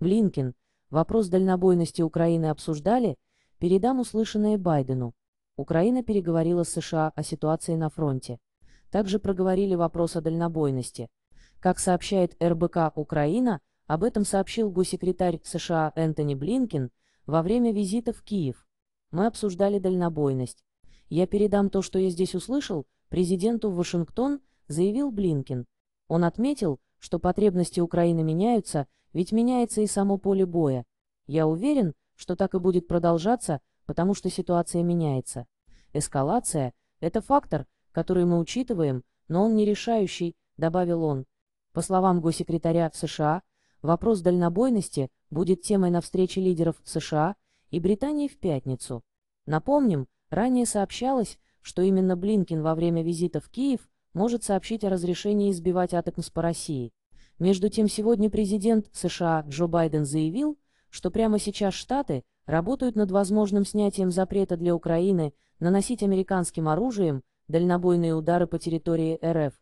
Блинкин, вопрос дальнобойности Украины обсуждали, передам услышанное Байдену. Украина переговорила с США о ситуации на фронте. Также проговорили вопрос о дальнобойности. Как сообщает РБК «Украина», об этом сообщил госсекретарь США Энтони Блинкин во время визита в Киев. Мы обсуждали дальнобойность. Я передам то, что я здесь услышал, президенту в Вашингтон, заявил Блинкин. Он отметил, что потребности Украины меняются, ведь меняется и само поле боя. Я уверен, что так и будет продолжаться, потому что ситуация меняется. Эскалация – это фактор, который мы учитываем, но он не решающий, добавил он. По словам госсекретаря США, вопрос дальнобойности будет темой на встрече лидеров США и Британии в пятницу. Напомним, ранее сообщалось, что именно Блинкин во время визита в Киев может сообщить о разрешении избивать атакмс по России. Между тем сегодня президент США Джо Байден заявил, что прямо сейчас Штаты работают над возможным снятием запрета для Украины наносить американским оружием дальнобойные удары по территории РФ.